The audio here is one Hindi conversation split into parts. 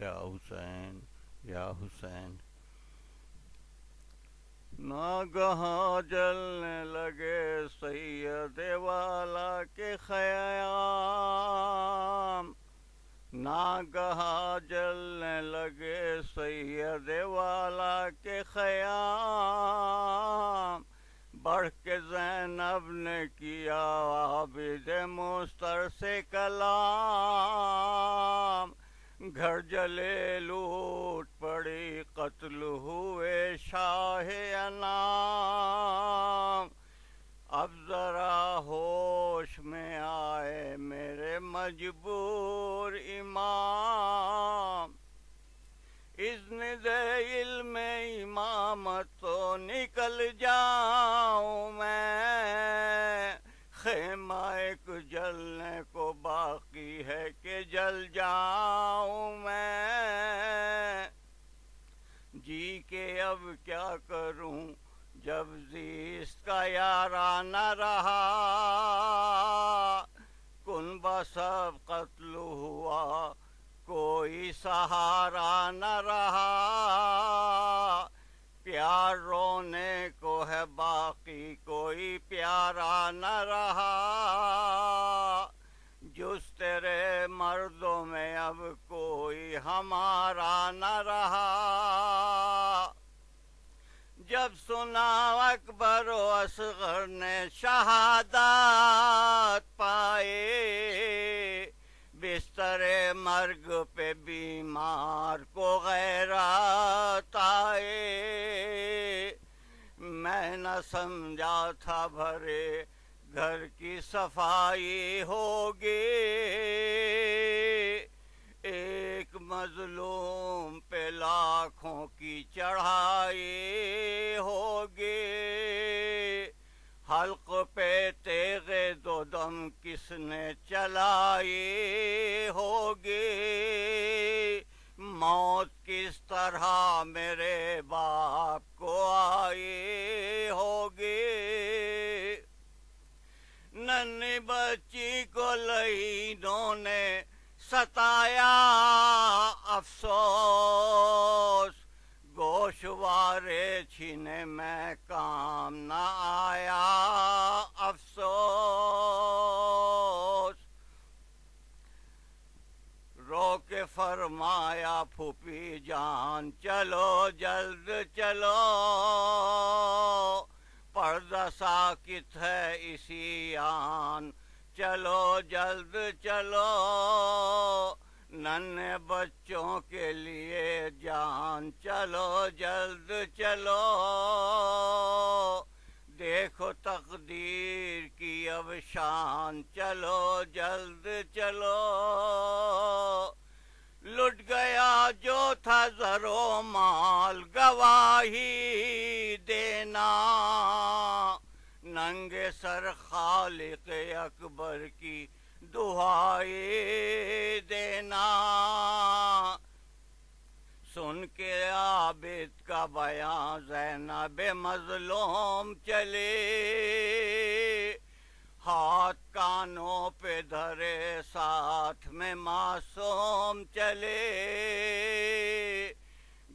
या हुसैन या हुसैन ना जलने लगे सैयद वाला के खयाम नागहा जलने लगे सैयद वाला के खयाम बढ़ के जैनब ने किया आबिद मोस्तर से कलाम घर जले लूट पड़े कत्ल हुए शाह अनाम अब जरा होश में आए मेरे मजबूर इमाम इज्न दे में इमामत तो निकल जाओ है कि जल जाऊं मैं जी के अब क्या करूं जब जीस का यारा न रहा कुनबा सब कत्ल हुआ कोई सहारा न रहा प्यार रोने को है बाकी कोई प्यारा न रहा सारे मर्दों में अब कोई हमारा न रहा जब सुना अकबर असगर ने शहादत पाए बिस्तरे मर्ग पे बीमार को गैरत आए मैं न समझा था भरे घर की सफाई होगी एक मजलूम पे लाखों की चढ़ाई होगी हल्क पे तेगे दो दम किसने चलाई होगी मौत किस तरह मेरे बाप को आई होगी नन्ही बच्ची को लई ने सताया अफसोस गोशवारे छीने में काम न आया अफसोस रो के फरमाया फूपी जान चलो जल्द चलो दशा कित है इसी आन चलो जल्द चलो नन्हे बच्चों के लिए जान चलो जल्द चलो देखो तकदीर की अब शान चलो जल्द चलो गया जो था जरो माल गवाही देना नंगे सर खालिक अकबर की दुहाई देना सुन के आबिद का जैना बे मजलोम चले हाथ कानों पे धरे साथ में मासूम चले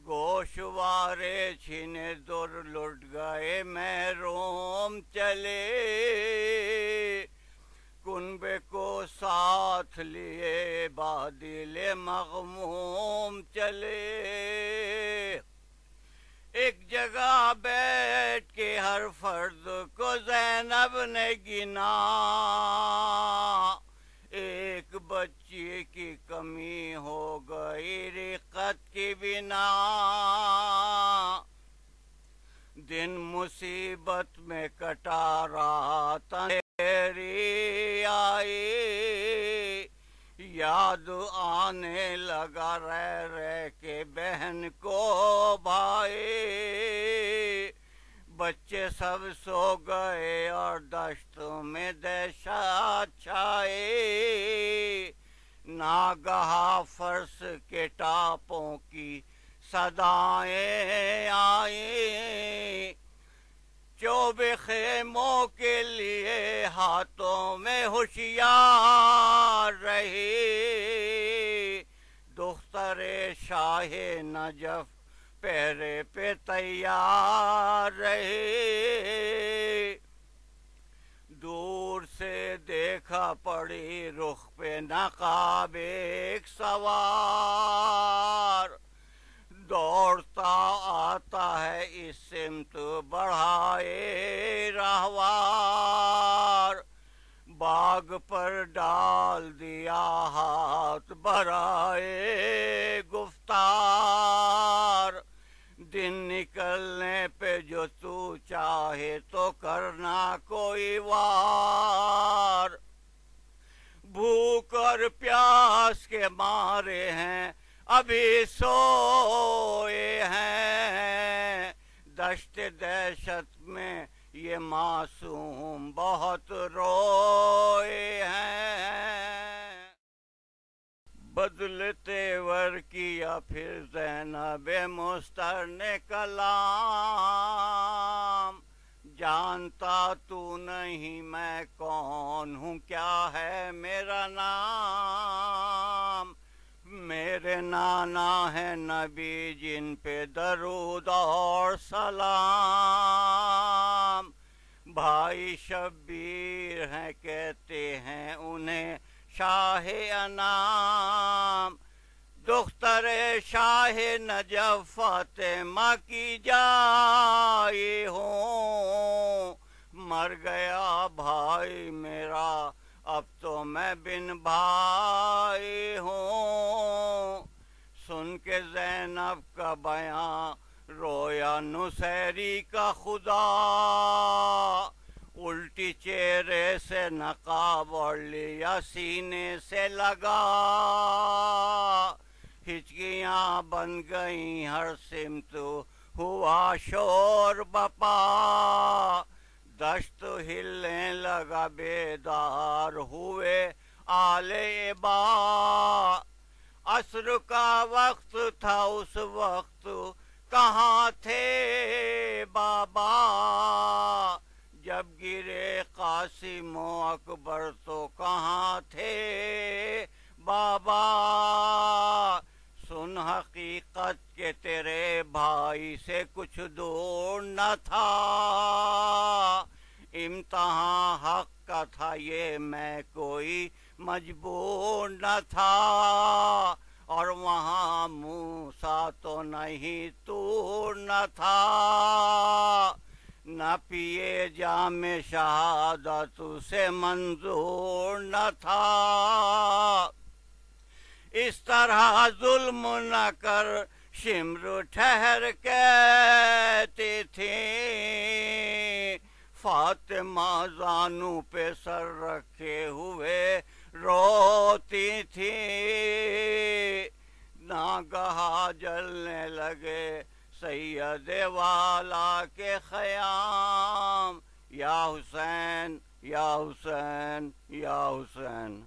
गोशवारे छीने दुर लुट गए मैं रोम चले कुंबे को साथ लिए बादले मगमूम चले एक जगह बैठ के हर फर्द को जैनब ने गिना एक बच्चे की कमी हो गई रिकत के बिना दिन मुसीबत में कटा रहा था आई याद आने लगा रह रह के बहन को भा बच्चे सब सो गए और दस्तों में दशा छाए नागहा फर्श के टापों की सदाए आए चौबे खेमों के लिए हाथों में होशियार रहे दुख्तरे शाहे नजफ पैरे पे तैयार रहे दूर से देखा पड़ी रुख पे नकाब एक सवार दौड़ता आता है इस सिमत बढ़ाए रहवार बाग पर डाल दिया हाथ बराए गुफ्तार दिन निकलने पे जो तू चाहे तो करना कोई वार भूख और प्यास के मारे हैं अभी सोए हैं दश्त दहशत में ये मासूम बहुत रोए हैं बदलते वर की या फिर बे मुस्तर ने कलाम जानता तू नहीं मैं कौन हूँ क्या है मेरा नाम मेरे नाना है नबी जिन पे दरूद और सलाम भाई शब्बीर हैं कहते हैं उन्हें शाह अनाम दुख्तर शाह नजब माँ की जाए हो मर गया भाई मेरा अब तो मैं बिन भाई हूँ सुन के जैनब का बयां रोया नुसैरी का खुदा उल्टी चेहरे से न नकाब और सीने से लगा हिचकिया बन गई हर सिम तो हुआ शोर बपा दस्त हिलने लगा बेदार हुए आले बा असर का वक्त था उस वक्त कहाँ थे बाबा पीर कासिम अकबर तो कहाँ थे बाबा सुन हकीकत के तेरे भाई से कुछ दूर न था इम्तहा हक का था ये मैं कोई मजबूर न था और वहाँ मूसा तो नहीं तू न था न पिए जा में शहादत उसे मंजूर न था इस तरह जुल्म न कर शिमर ठहर के थे फातिमा जानू पे सर रखे हुए रोती थी गहा जलने लगे सैद वाला के खयाम या हुसैन या हुसैन या हुसैन